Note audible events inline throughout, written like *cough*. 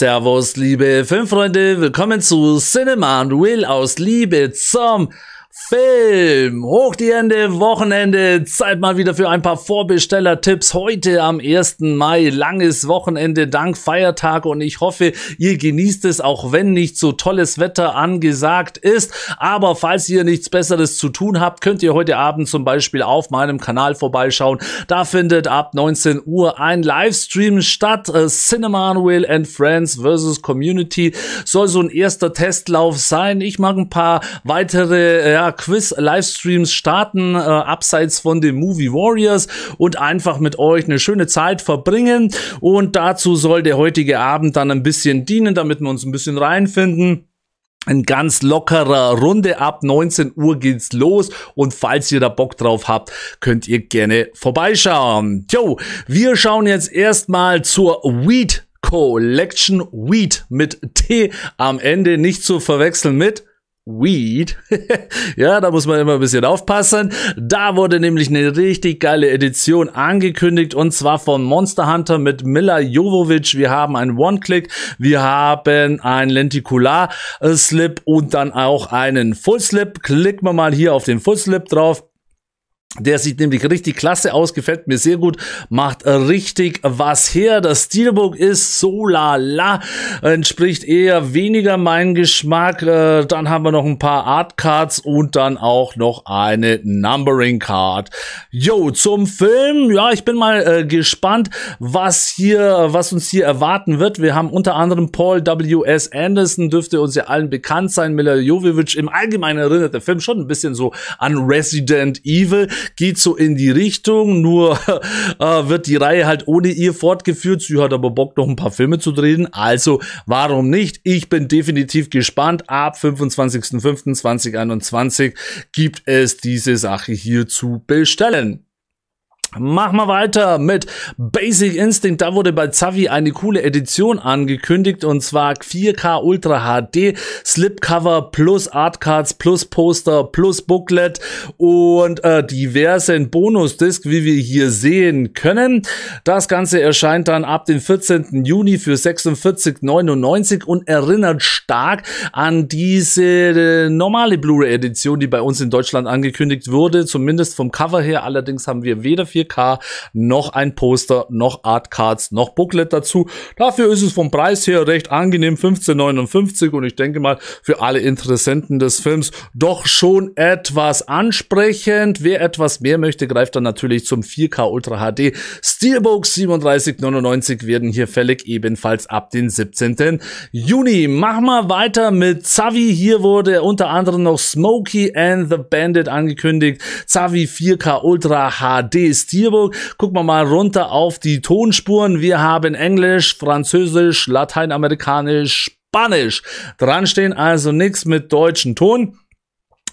Servus, liebe Filmfreunde, willkommen zu Cinema and Will aus Liebe zum Film. Hoch die Hände, Wochenende. Zeit mal wieder für ein paar Vorbesteller-Tipps. Heute am 1. Mai. Langes Wochenende, dank Feiertag. Und ich hoffe, ihr genießt es, auch wenn nicht so tolles Wetter angesagt ist. Aber falls ihr nichts Besseres zu tun habt, könnt ihr heute Abend zum Beispiel auf meinem Kanal vorbeischauen. Da findet ab 19 Uhr ein Livestream statt. Äh, Cinema Will and Friends vs. Community. Soll so ein erster Testlauf sein. Ich mag ein paar weitere äh, ja, Quiz-Livestreams starten, äh, abseits von den Movie Warriors und einfach mit euch eine schöne Zeit verbringen. Und dazu soll der heutige Abend dann ein bisschen dienen, damit wir uns ein bisschen reinfinden. In ganz lockerer Runde ab 19 Uhr geht's los und falls ihr da Bock drauf habt, könnt ihr gerne vorbeischauen. Jo, wir schauen jetzt erstmal zur Weed Collection Weed mit T am Ende nicht zu verwechseln mit Weed. *laughs* ja, da muss man immer ein bisschen aufpassen. Da wurde nämlich eine richtig geile Edition angekündigt und zwar von Monster Hunter mit Mila Jovovic. Wir haben einen One-Click, wir haben einen lenticular slip und dann auch einen Full-Slip. Klicken wir mal hier auf den Full-Slip drauf. Der sieht nämlich richtig klasse aus, gefällt mir sehr gut, macht richtig was her. Das Steelbook ist so la la, entspricht eher weniger meinem Geschmack. Äh, dann haben wir noch ein paar Art Cards und dann auch noch eine Numbering Card. Yo, zum Film. Ja, ich bin mal äh, gespannt, was hier, was uns hier erwarten wird. Wir haben unter anderem Paul W.S. Anderson, dürfte uns ja allen bekannt sein. Mila Jovovich im Allgemeinen erinnert der Film schon ein bisschen so an Resident Evil geht so in die Richtung, nur *laughs* äh, wird die Reihe halt ohne ihr fortgeführt. Sie hat aber Bock, noch ein paar Filme zu drehen. Also, warum nicht? Ich bin definitiv gespannt. Ab 25.05.2021 gibt es diese Sache hier zu bestellen. Machen wir weiter mit Basic Instinct. Da wurde bei Zavi eine coole Edition angekündigt und zwar 4K Ultra HD, Slipcover plus Artcards plus Poster plus Booklet und äh, diversen Bonusdisc, wie wir hier sehen können. Das Ganze erscheint dann ab dem 14. Juni für 46,99 und erinnert stark an diese äh, normale Blu-ray Edition, die bei uns in Deutschland angekündigt wurde, zumindest vom Cover her. Allerdings haben wir weder 4 4K, noch ein Poster, noch Artcards, noch Booklet dazu. Dafür ist es vom Preis her recht angenehm, 15,59 und ich denke mal für alle Interessenten des Films doch schon etwas ansprechend. Wer etwas mehr möchte, greift dann natürlich zum 4K Ultra HD. Steelbooks 37,99 werden hier fällig, ebenfalls ab den 17. Juni. Machen wir weiter mit Zavi. Hier wurde unter anderem noch Smokey and the Bandit angekündigt. Zavi 4K Ultra HD Textierung. Gucken wir mal runter auf die Tonspuren. Wir haben Englisch, Französisch, Lateinamerikanisch, Spanisch. Dran stehen also nichts mit deutschen Ton.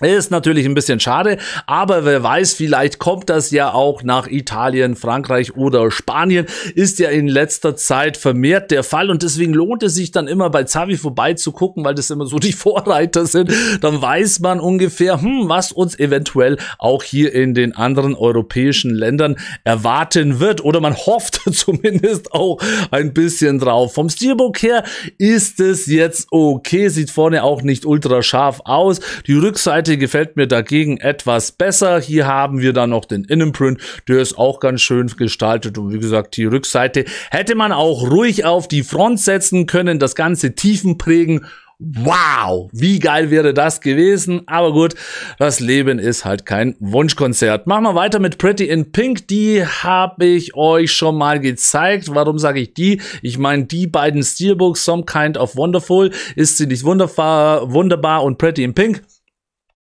Ist natürlich ein bisschen schade, aber wer weiß, vielleicht kommt das ja auch nach Italien, Frankreich oder Spanien. Ist ja in letzter Zeit vermehrt der Fall und deswegen lohnt es sich dann immer bei Zavi vorbeizugucken, weil das immer so die *laughs* Vorreiter sind. Dann weiß man ungefähr, hm, was uns eventuell auch hier in den anderen europäischen Ländern erwarten wird oder man hofft *laughs* zumindest auch ein bisschen drauf. Vom Steelbook her ist es jetzt okay, sieht vorne auch nicht ultra scharf aus. Die Rückseite Seite gefällt mir dagegen etwas besser. Hier haben wir dann noch den Innenprint, der ist auch ganz schön gestaltet und wie gesagt, die Rückseite hätte man auch ruhig auf die Front setzen können, das Ganze tiefen prägen Wow, wie geil wäre das gewesen. Aber gut, das Leben ist halt kein Wunschkonzert. Machen wir weiter mit Pretty in Pink. Die habe ich euch schon mal gezeigt. Warum sage ich die? Ich meine, die beiden Steelbooks, Some Kind of Wonderful, ist sie nicht wunderbar, wunderbar und Pretty in Pink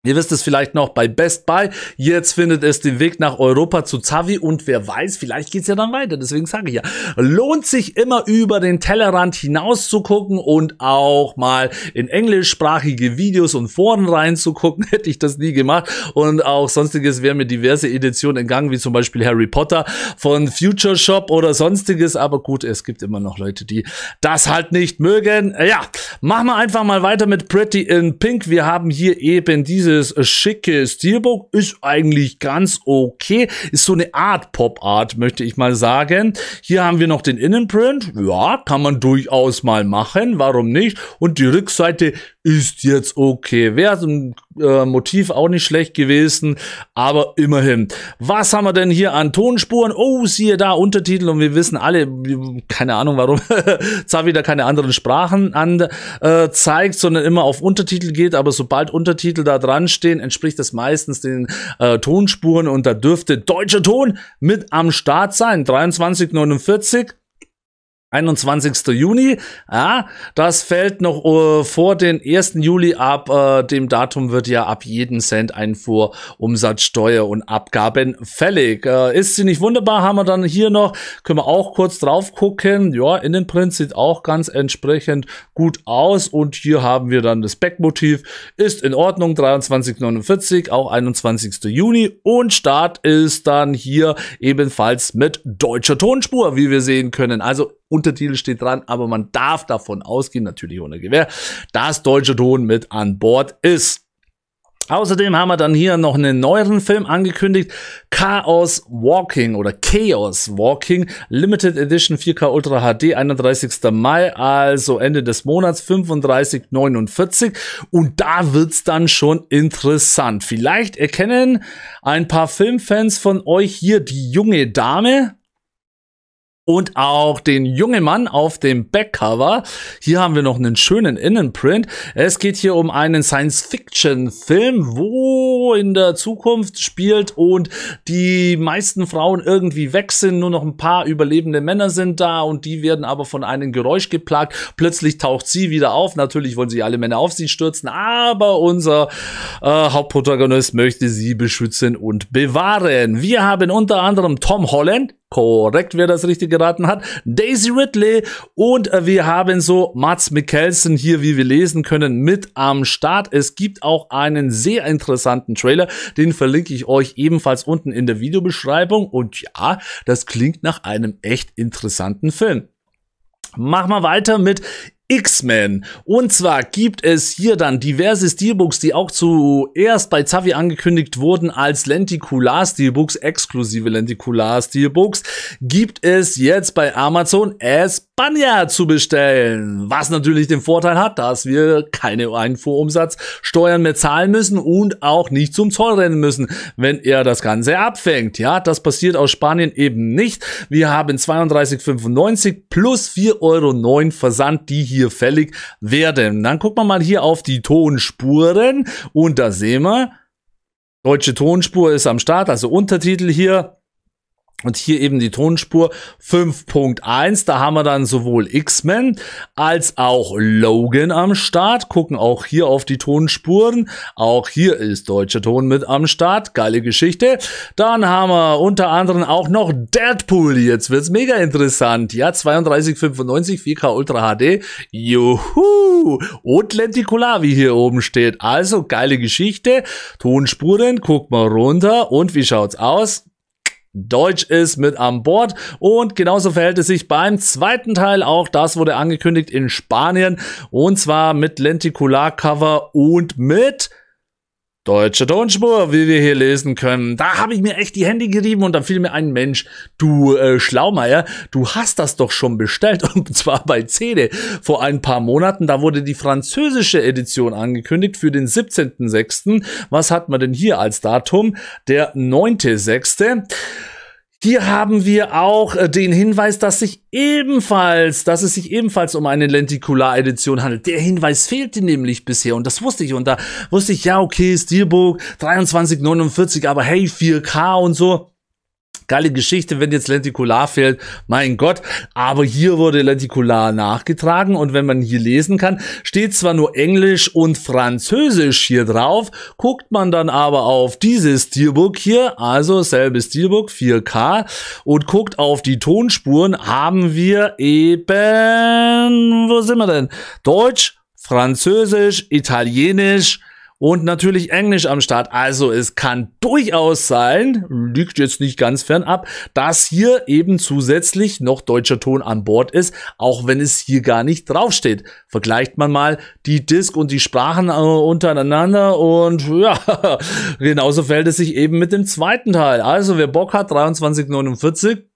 Ihr wisst es vielleicht noch bei Best Buy. Jetzt findet es den Weg nach Europa zu Zavi und wer weiß, vielleicht geht's ja dann weiter. Deswegen sage ich ja, lohnt sich immer über den Tellerrand hinaus zu gucken und auch mal in englischsprachige Videos und Foren reinzugucken. *laughs* Hätte ich das nie gemacht. Und auch sonstiges wäre mir diverse Editionen entgangen, wie zum Beispiel Harry Potter von Future Shop oder sonstiges. Aber gut, es gibt immer noch Leute, die das halt nicht mögen. Ja, machen wir einfach mal weiter mit Pretty in Pink. Wir haben hier eben diese dieses äh, schicke Steelbook ist eigentlich ganz okay. Ist so eine Art Pop-Art, möchte ich mal sagen. Hier haben wir noch den Innenprint. Ja, kann man durchaus mal machen. Warum nicht? Und die Rückseite ist jetzt okay. Wer so ein äh, Motiv auch nicht schlecht gewesen, aber immerhin. Was haben wir denn hier an Tonspuren? Oh, siehe da, Untertitel und wir wissen alle, keine Ahnung warum, Zavi *laughs* da keine anderen Sprachen an, äh, zeigt, sondern immer auf Untertitel geht, aber sobald Untertitel da dran stehen, entspricht das meistens den äh, Tonspuren und da dürfte deutscher Ton mit am Start sein. 2349 21. Juni. Ja, das fällt noch uh, vor den 1. Juli ab. Uh, dem Datum wird ja ab jeden Cent Einfuhr, Umsatzsteuer und Abgaben fällig. Uh, ist sie nicht wunderbar? Haben wir dann hier noch, können wir auch kurz drauf gucken. Ja, Innenprint sieht auch ganz entsprechend gut aus. Und hier haben wir dann das Backmotiv. Ist in Ordnung, 2349, auch 21. Juni. Und Start ist dann hier ebenfalls mit deutscher Tonspur, wie wir sehen können. Also Untertitel steht dran, aber man darf davon ausgehen, natürlich ohne Gewehr, dass deutscher Ton mit an Bord ist. Außerdem haben wir dann hier noch einen neueren Film angekündigt. Chaos Walking oder Chaos Walking Limited Edition 4K Ultra HD 31. Mai, also Ende des Monats 35,49. Und da wird's dann schon interessant. Vielleicht erkennen ein paar Filmfans von euch hier die junge Dame und auch den jungen Mann auf dem Backcover. Hier haben wir noch einen schönen Innenprint. Es geht hier um einen Science-Fiction-Film, wo in der Zukunft spielt und die meisten Frauen irgendwie weg sind, nur noch ein paar überlebende Männer sind da und die werden aber von einem Geräusch geplagt. Plötzlich taucht sie wieder auf. Natürlich wollen sie alle Männer auf sie stürzen, aber unser äh, Hauptprotagonist möchte sie beschützen und bewahren. Wir haben unter anderem Tom Holland, Korrekt, wer das richtig geraten hat. Daisy Ridley. Und äh, wir haben so Mats Mikkelsen hier, wie wir lesen können, mit am Start. Es gibt auch einen sehr interessanten Trailer. Den verlinke ich euch ebenfalls unten in der Videobeschreibung. Und ja, das klingt nach einem echt interessanten Film. Machen wir weiter mit X-Men. Und zwar gibt es hier dann diverse Steelbooks, die auch zuerst bei Zavi angekündigt wurden als Lenticular steelbooks exklusive Lenticular steelbooks gibt es jetzt bei Amazon España zu bestellen. Was natürlich den Vorteil hat, dass wir keine Einfuhrumsatzsteuern mehr zahlen müssen und auch nicht zum Zoll rennen müssen, wenn er das Ganze abfängt. Ja, das passiert aus Spanien eben nicht. Wir haben 32,95 plus 4,09 Euro Versand, die hier hier fällig werden. Dann gucken wir mal hier auf die Tonspuren und da sehen wir, deutsche Tonspur ist am Start, also Untertitel hier. Und hier eben die Tonspur 5.1, da haben wir dann sowohl X-Men als auch Logan am Start, gucken auch hier auf die Tonspuren, auch hier ist deutscher Ton mit am Start, geile Geschichte. Dann haben wir unter anderem auch noch Deadpool, jetzt wird's mega interessant, ja 3295 4K Ultra HD, juhu, und Lenticular, wie hier oben steht, also geile Geschichte, Tonspuren, guck mal runter und wie schaut's aus? Deutsch ist mit an Bord. Und genauso verhält es sich beim zweiten Teil auch. Das wurde angekündigt in Spanien. Und zwar mit Lenticular-Cover und mit Deutsche Tonspur, wie wir hier lesen können. Da habe ich mir echt die Hände gerieben und dann fiel mir ein Mensch, du äh, Schlaumeier, du hast das doch schon bestellt *laughs* und zwar bei Cede vor ein paar Monaten. Da wurde die französische Edition angekündigt für den 17.06. Was hat man denn hier als Datum? Der 9.06. Hier haben wir auch äh, den Hinweis, dass sich ebenfalls, dass es sich ebenfalls um eine lenticular edition handelt. Der Hinweis fehlte nämlich bisher und das wusste ich. Und da wusste ich, ja, okay, Steelbook 2349, aber hey, 4K und so. Geile Geschichte, wenn jetzt Lenticular fehlt, mein Gott. Aber hier wurde Lenticular nachgetragen und wenn man hier lesen kann, steht zwar nur Englisch und Französisch hier drauf, guckt man dann aber auf dieses Steelbook hier, also selbe Steelbook 4K und guckt auf die Tonspuren, haben wir eben, wo sind wir denn? Deutsch, Französisch, Italienisch, und natürlich Englisch am Start. Also es kann durchaus sein, liegt jetzt nicht ganz fern ab, dass hier eben zusätzlich noch deutscher Ton an Bord ist, auch wenn es hier gar nicht draufsteht. Vergleicht man mal die Disk und die Sprachen äh, untereinander und *laughs* ja, genauso verhält es sich eben mit dem zweiten Teil. Also wer Bock hat, 23,49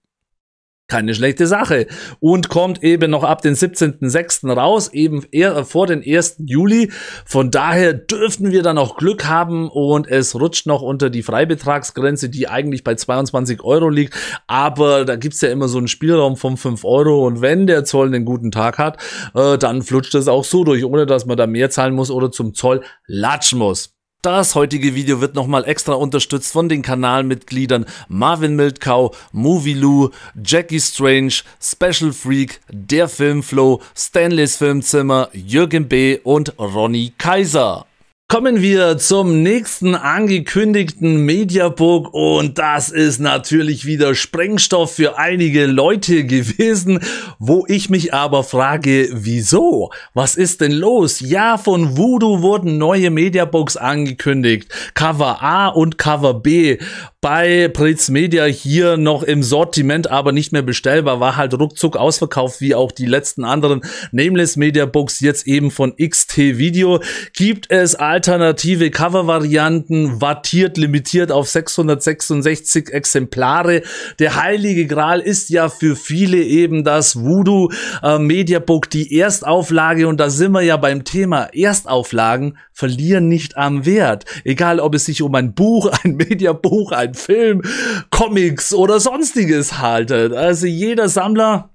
keine schlechte Sache. Und kommt eben noch ab den 17.06. raus, eben eher äh, vor den 1. Juli. Von daher dürften wir da noch Glück haben und es rutscht noch unter die Freibetragsgrenze, die eigentlich bei 22 Euro liegt. Aber da gibt's ja immer so einen Spielraum von 5 Euro und wenn der Zoll einen guten Tag hat, äh, dann flutscht es auch so durch, ohne dass man da mehr zahlen muss oder zum Zoll latschen muss. Das heutige Video wird nochmal extra unterstützt von den Kanalmitgliedern Marvin Mildkau, Movie Lou, Jackie Strange, Special Freak, Der Filmflow, Stanleys Filmzimmer, Jürgen B. und Ronny Kaiser. Kommen wir zum nächsten angekündigten Mediabook und das ist natürlich wieder Sprengstoff für einige Leute gewesen, wo ich mich aber frage, wieso? Was ist denn los? Ja, von Voodoo wurden neue Mediabooks angekündigt. Cover A und Cover B bei Pritz Media hier noch im Sortiment, aber nicht mehr bestellbar, war halt ruckzuck ausverkauft, wie auch die letzten anderen Nameless Media Books, jetzt eben von XT Video. Gibt es alternative Cover-Varianten, wattiert, limitiert auf 666 Exemplare. Der Heilige Gral ist ja für viele eben das Voodoo äh, Media Book, die Erstauflage und da sind wir ja beim Thema Erstauflagen verlieren nicht am Wert. Egal, ob es sich um ein Buch, *laughs* ein Mediabuch, ein Film, Comics oder sonstiges haltet. Also jeder Sammler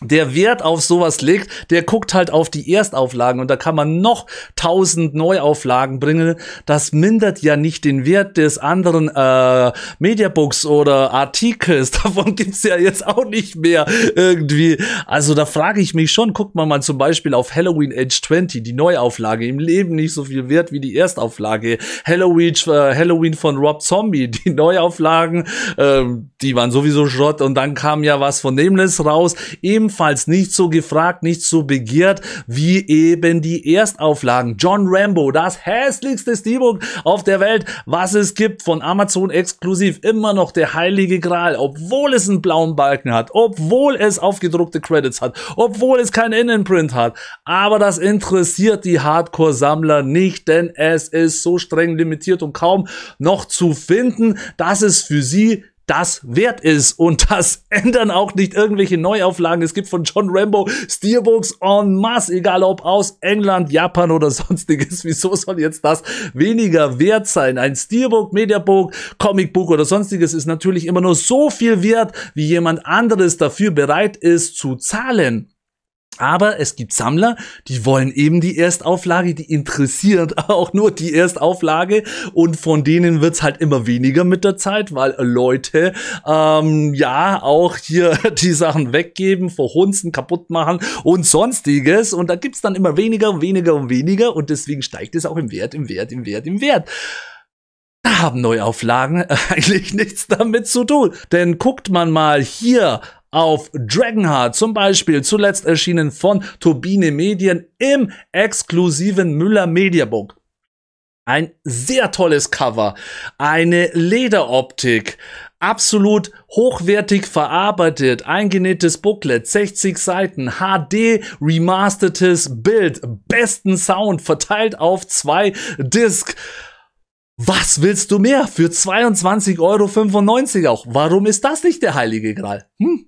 der Wert auf sowas legt, der guckt halt auf die Erstauflagen und da kann man noch tausend Neuauflagen bringen. Das mindert ja nicht den Wert des anderen äh, Mediabooks oder Artikels. *laughs* Davon gibt's ja jetzt auch nicht mehr irgendwie. Also da frage ich mich schon, guckt man mal zum Beispiel auf Halloween Age 20, die Neuauflage, im Leben nicht so viel wert wie die Erstauflage. Halloween, äh, Halloween von Rob Zombie, *laughs* die Neuauflagen, äh, die waren sowieso Schrott und dann kam ja was von Nameless raus. Eben ebenfalls nicht so gefragt, nicht so begehrt wie eben die Erstauflagen. John Rambo, das hässlichste Steelbook auf der Welt, was es gibt, von Amazon exklusiv, immer noch der heilige Gral, obwohl es einen blauen Balken hat, obwohl es aufgedruckte Credits hat, obwohl es kein Innenprint hat. Aber das interessiert die Hardcore-Sammler nicht, denn es ist so streng limitiert und kaum noch zu finden, dass es für sie das wert ist. Und das *laughs* ändern auch nicht irgendwelche Neuauflagen. Es gibt von John Rambo Steelbooks en masse, egal ob aus England, Japan oder *laughs* sonstiges. Wieso soll jetzt das weniger wert sein? Ein Steelbook, Mediabook, Comicbook oder sonstiges ist natürlich immer nur so viel wert, wie jemand anderes dafür bereit ist zu zahlen. Aber es gibt Sammler, die wollen eben die Erstauflage, die interessiert *laughs* auch nur die Erstauflage und von denen wird's halt immer weniger mit der Zeit, weil Leute ähm, ja auch hier *laughs* die Sachen weggeben, verhunzen, kaputt machen und sonstiges und da gibt's dann immer weniger und weniger und weniger und deswegen steigt es auch im Wert, im Wert, im Wert, im Wert Da haben Neuauflagen *laughs* eigentlich nichts damit zu tun. Denn guckt man mal hier auf Dragonheart, zum Beispiel zuletzt erschienen von Turbine Medien im exklusiven Müller Mediabook. Ein sehr tolles Cover, eine Lederoptik, absolut hochwertig verarbeitet, eingenähtes Booklet, 60 Seiten, HD remastertes Bild, besten Sound, verteilt auf zwei Disc. Was willst du mehr für 22,95 Euro auch? Warum ist das nicht der heilige Gral? Hm?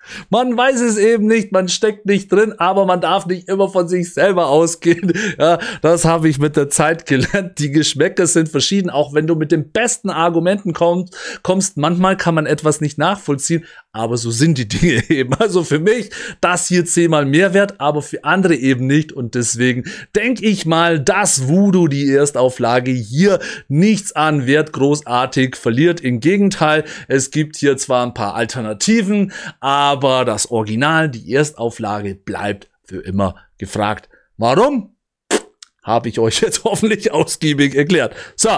Man weiß es eben nicht, man steckt nicht drin, aber man darf nicht immer von sich selber ausgehen. *laughs* Ja, das habe ich mit der Zeit gelernt. Die Geschmäcker sind verschieden, auch wenn du mit den besten Argumenten kommst. kommst manchmal kann man etwas nicht nachvollziehen, aber so sind die Dinge *laughs* eben. Also für mich das hier zehnmal Mehrwert, aber für andere eben nicht. Und deswegen denke ich mal, dass Voodoo die Erstauflage hier nichts an Wert großartig verliert. Im Gegenteil, es gibt hier zwar ein paar Alternativen, aber aber das Original, die Erstauflage bleibt für immer gefragt. Warum? Habe ich euch *laughs* jetzt hoffentlich ausgiebig erklärt. So,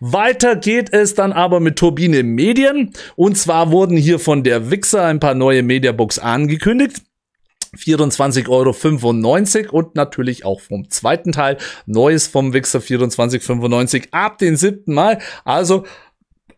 weiter geht es dann aber mit Turbine Medien. Und zwar wurden hier von der Wixer ein paar neue Mediabooks angekündigt. 24,95 Euro und natürlich auch vom zweiten Teil. Neues vom Wixer 24,95 ab den siebten Mal. Also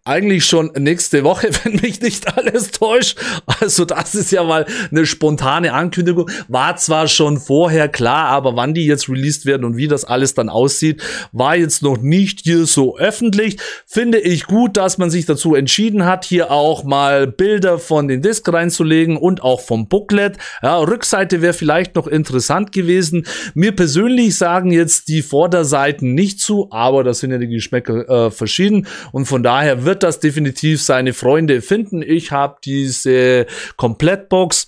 eigentlich schon nächste Woche, *laughs* wenn mich nicht alles täuscht. Also das ist ja mal eine spontane Ankündigung. War zwar schon vorher klar, aber wann die jetzt released werden und wie das alles dann aussieht, war jetzt noch nicht hier so öffentlich. Finde ich gut, dass man sich dazu entschieden hat, hier auch mal Bilder von den Disc reinzulegen und auch vom Booklet. Ja, Rückseite wäre vielleicht noch interessant gewesen. Mir persönlich sagen jetzt die Vorderseiten nicht zu, aber das sind ja die Geschmäcker äh, verschieden und von daher wird wird das definitiv seine Freunde finden. Ich habe diese Komplettbox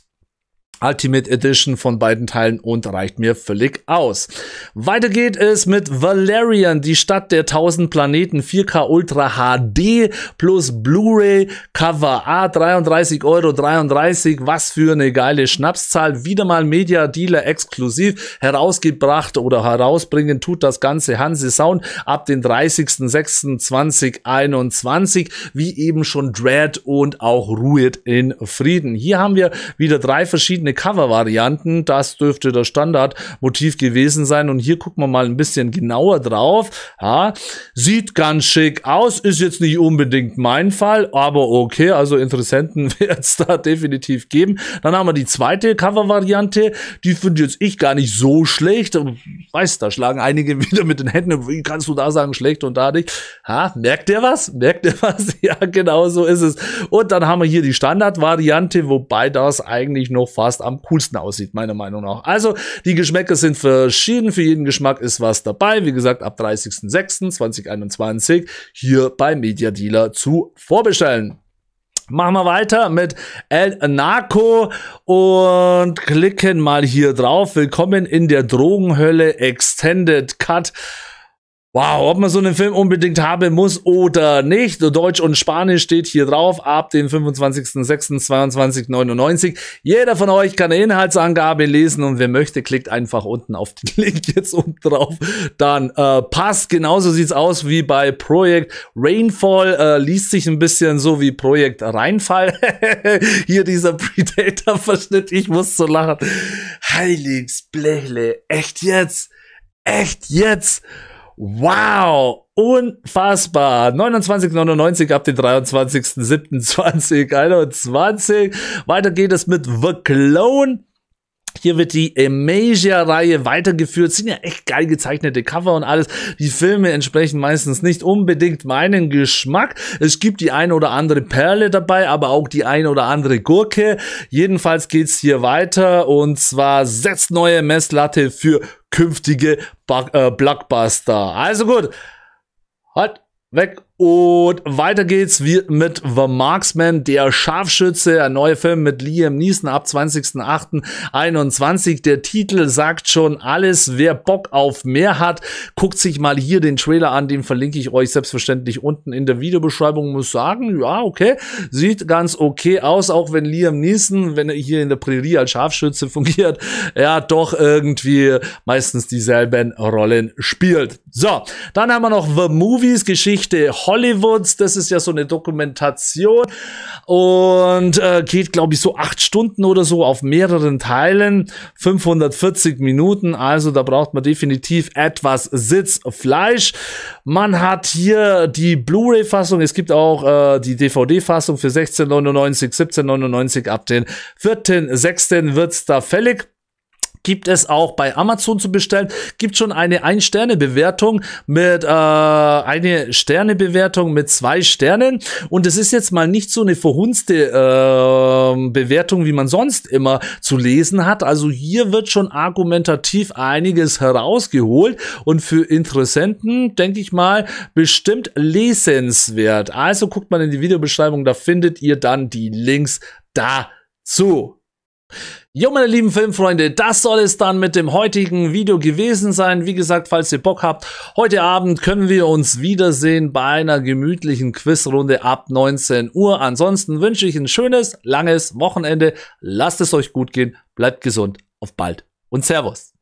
Ultimate Edition von beiden Teilen und reicht mir völlig aus. Weiter geht es mit Valerian, die Stadt der 1000 Planeten 4K Ultra HD plus Blu-ray Cover A ah, 33,33 Euro. 33. Was für eine geile Schnapszahl. Wieder mal Media Dealer exklusiv herausgebracht oder herausbringen tut das ganze Hansi Sound ab den 30.06.2021 wie eben schon Dread und auch Ruhe in Frieden. Hier haben wir wieder drei verschiedene verschiedene Cover-Varianten. Das dürfte das Standardmotiv gewesen sein. Und hier gucken wir mal ein bisschen genauer drauf. Ja, sieht ganz schick aus, ist jetzt nicht unbedingt mein Fall, aber okay, also Interessenten *laughs* wird es da definitiv geben. Dann haben wir die zweite Cover-Variante. Die finde jetzt ich gar nicht so schlecht. Weiß, da schlagen einige *laughs* wieder mit den Händen. Wie kannst du da sagen, schlecht und da nicht? Ha, merkt ihr was? Merkt ihr was? *laughs* Ja, genau so ist es. Und dann haben wir hier die Standardvariante, wobei das eigentlich noch fast fast am coolsten aussieht, meiner Meinung nach. Also, die Geschmäcker sind verschieden. Für jeden Geschmack ist was dabei. Wie gesagt, ab 30.06.2021 hier bei Media Dealer zu vorbestellen. Machen wir weiter mit El Narco und klicken mal hier drauf. Willkommen in der Drogenhölle Extended Cut. Wow, ob man so einen Film unbedingt haben muss oder nicht. Deutsch und Spanisch steht hier drauf ab dem 25.06.2299. Jeder von euch kann eine Inhaltsangabe lesen und wer möchte, klickt einfach unten auf den *laughs* Link jetzt oben drauf. Dann äh, passt, genauso sieht's aus wie bei Projekt Rainfall. Äh, liest sich ein bisschen so wie Projekt Reinfall. *laughs* hier dieser Predator-Verschnitt, ich muss so lachen. Heiligsblechle, echt jetzt? Echt jetzt? Wow, unfassbar. 29,99 ab dem 23.07.2021. Weiter geht es mit The Clone hier wird die Amasia-Reihe weitergeführt. Sind ja echt geil gezeichnete Cover und alles. Die Filme entsprechen meistens nicht unbedingt meinen Geschmack. Es gibt die ein oder andere Perle dabei, aber auch die ein oder andere Gurke. Jedenfalls geht es hier weiter und zwar setzt neue Messlatte für künftige äh, Blockbuster. Also gut, halt weg und weiter geht's mit The Marksman, der Scharfschütze, ein neuer Film mit Liam Neeson ab 20.08.21. Der Titel sagt schon alles. Wer Bock auf mehr hat, guckt sich mal hier den Trailer an. Den verlinke ich euch selbstverständlich unten in der Videobeschreibung. Muss sagen, ja, okay, sieht ganz okay aus, auch wenn Liam Neeson, wenn er hier in der Prärie als Scharfschütze fungiert, ja, doch irgendwie meistens dieselben Rollen spielt. So, dann haben wir noch The Movies Geschichte Hollywoods. Das ist ja so eine Dokumentation und äh, geht, glaube ich, so acht Stunden oder so auf mehreren Teilen, 540 Minuten. Also da braucht man definitiv etwas Sitzfleisch. Man hat hier die Blu-ray-Fassung. Es gibt auch äh, die DVD-Fassung für 16,99, 17,99 ab den 4.6. wird es da fällig gibt es auch bei Amazon zu bestellen. Gibt schon eine Ein-Sterne-Bewertung mit äh, eine Sterne-Bewertung mit zwei Sternen. Und es ist jetzt mal nicht so eine verhunzte äh, Bewertung, wie man sonst immer zu lesen hat. Also hier wird schon argumentativ einiges herausgeholt und für Interessenten, denke ich mal, bestimmt lesenswert. Also guckt mal in die Videobeschreibung, da findet ihr dann die Links dazu. Jo, meine lieben Filmfreunde, das soll es dann mit dem heutigen Video gewesen sein. Wie gesagt, falls ihr Bock habt, heute Abend können wir uns wiedersehen bei einer gemütlichen Quizrunde ab 19 Uhr. Ansonsten wünsche ich ein schönes, langes Wochenende. Lasst es euch gut gehen, bleibt gesund, auf bald und Servus.